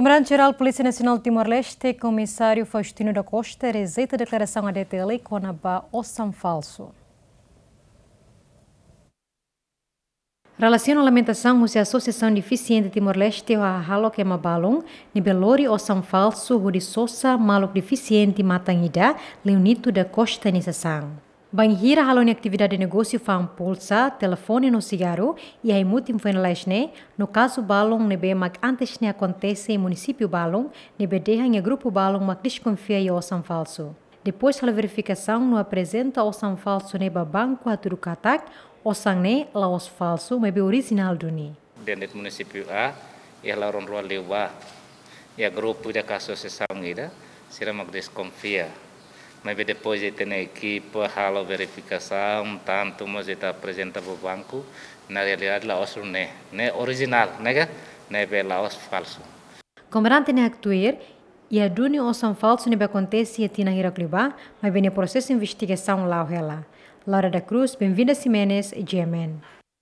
Comandante-Geral Polícia Nacional de Timor-Leste, Comissário Faustino da Costa, rejeita a declaração à DTL Conabá Ossam Falso. Relaciona a lamentação se a Associação Deficiente Timor-Leste a Halo que mabalung, Nibelori ou São Falso, Rudi Sosa, Maluco Deficiente Matangida, Leonito da Costa Nissassang. Banhira haloni atividade de negócio fan pulsa, telefone no cigarro e aí muito infanilesne, no caso Balong nebe mag antes ne acontece em município Balong nebe deha em grupo Balong mag desconfia e osan falso. Depois da verificação, no apresenta osan falso neba banco a turu turukatak, osan ne laos falso mebe original duni. Dentro do município A, e ela ronroa lewa, e a grupo da casa se ida, será mag desconfia. mas depois de ter equipe, a verificação, tanto, mas ele apresenta para o banco, na realidade, o osso não é, não é original, não é, é o osso falso. Comandante não atuar, e a Duny osso falso não acontece aqui na Hiraclibá, mas vem o processo de investigação lá ou lá. Laura da Cruz, bem-vinda, Simenez, GMN.